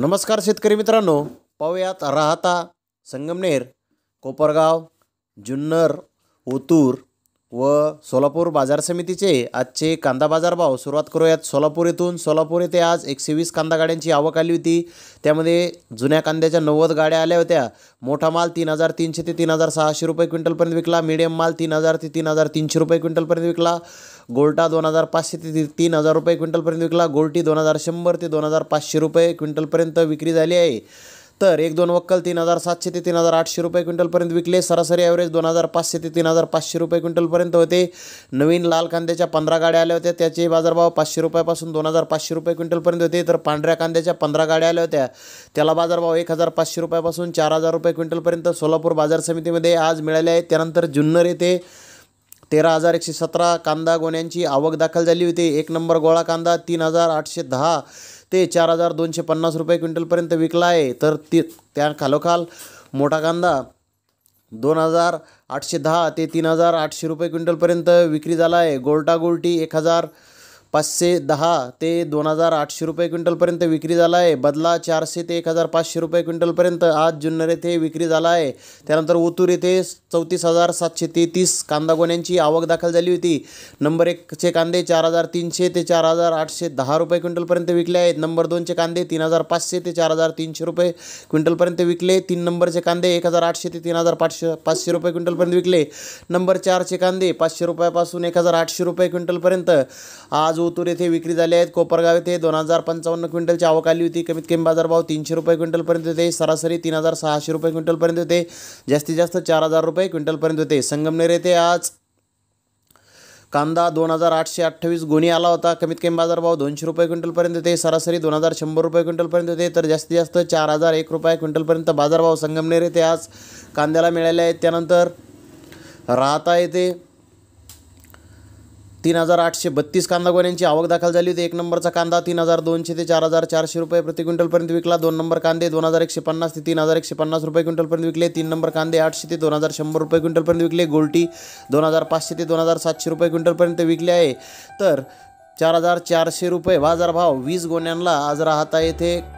नमस्कार शेतकरी मित्रांनो पाहूयात राहता संगमनेर कोपरगाव जुन्नर ओतूर व सोलापूर बाजार समितीचे आजचे कांदा बाजार भाव सुरुवात करूयात सोलापूर येथून सोलापूर येथे आज एकशे वीस कांदा गाड्यांची आवक आली होती त्यामध्ये जुन्या कांद्याच्या नव्वद गाड्या आल्या होत्या मोठा माल तीन हजार तीनशे ते तीन हजार सहाशे रुपये क्विंटलपर्यंत विकला मिडियम माल तीन हजार ते तीन हजार तीनशे रुपये क्विंटलपर्यंत विकला गोल्टा दोन हजार पाचशे ते तीन हजार रुपये क्विंटलपर्यंत विकला गोल्टी दोन हजार शंभर ते दोन हजार पाचशे रुपये क्विंटलपर्यंत विक्री झाली आहे तर एक दोन वक्कल तीन हजार सातशे ते तीन हजार आठशे रुपये क्विंटलपर्यंत विकले सरासरी ॲव्हरेज दोन हजार पाचशे ते तीन हजार पाचशे रुपये क्विंटलपर्यंत होते नवीन लाल कांद्याच्या पंधरा गाड्या आल्या होत्या त्याचे बाजारभाव पाचशे रुपयापासून दोन हजार पाचशे रुपये क्विंटलपर्यंत होते तर पांढऱ्या कांद्याच्या पंधरा गाड्या आल्या होत्या त्याला बाजारभाव एक हजार पाचशे रुपयापासून चार हजार रुपये क्विंटलपर्यंत सोलापूर बाजार समितीमध्ये आज मिळाले आहेत त्यानंतर जुन्नर येथे तेरा हजार एकशे सतरा कांदा गोण्यांची आवक दाखल झाली होती एक नंबर गोळा कांदा तीन हजार आठशे दहा ते चार हजार दोनशे पन्नास रुपये क्विंटलपर्यंत विकला आहे तर ती त्या खालोखाल मोठा कांदा दोन हजार आठशे दहा ते तीन हजार आठशे रुपये क्विंटलपर्यंत विक्री झाला आहे गोल्टा गोल्टी एक हजार पाचशे दहा ते दोन हजार आठशे रुपये क्विंटलपर्यंत विक्री झाला आहे बदला चारशे ते एक हजार पाचशे रुपये क्विंटलपर्यंत आज जुन्नर येथे विक्री झाला आहे त्यानंतर ओतूर येथे चौतीस हजार सातशे तेहतीस कांदा गोण्यांची आवक दाखल झाली होती नंबर एकचे कांदे चार हजार तीनशे ते चार हजार आठशे दहा रुपये क्विंटलपर्यंत विकले आहेत नंबर दोनचे कांदे तीन हजार पाचशे ते चार हजार तीनशे रुपये क्विंटलपर्यंत विकले तीन नंबरचे कांदे एक हजार आठशे ते तीन हजार पाचशे पाचशे रुपये क्विंटलपर्यंत विकले नंबर चारचे कांदे पाचशे रुपयापासून एक हजार आठशे रुपये क्विंटलपर्यंत आज जोतूर येथे विक्री झाली आहेत कोपरगाव येथे दोन हजार पंचावन्न क्विंटलची आवक आली होती कमीत कमी बाजारभाव तीनशे रुपये क्विंटलपर्यंत होते सरासरी तीन हजार सहाशे रुपये क्विंटलपर्यंत होते जास्तीत जास्त चार हजार रुपये क्विंटलपर्यंत होते संगमनेर येथे आज कांदा दोन हजार आठशे अठ्ठावीस गुणी आला होता कमीत कमी बाजारभाव दोनशे रुपये क्विंटलपर्यंत होते सरासरी दोन हजार शंभर रुपये क्विंटलपर्यंत होते तर जास्तीत जास्त चार हजार एक रुपये क्विंटलपर्यंत बाजारभाव संगमनेर येथे आज कांद्याला मिळाले आहेत त्यानंतर राहता येते तीन हजार आठशे बत्तीस कांदा गोण्यांची आवक दाखल झाली होती एक नंबरचा कांदा तीन हजार दोनशे ते चार हजार चारशे रुपये प्रति क्विंटलपर्यंत विकला दोन नंबर कांदे दोन हजार एकशे पन्नास ते तीन हजार एकशे पन्नास रुपये क्विंटलपर्यंत विकले तीन नंबर कांदे आठशे ते दोन हजार शंभर रुपये क्विंटलपर्यंत विकले गोल्टी दोन हजार पाचशे ते दोन हजार सातशे रुपये क्विंटलपर्यंत विकले आहे तर चार हजार चारशे रुपये बाजारभाव वीस गोण्यांना आज राहत आहे ते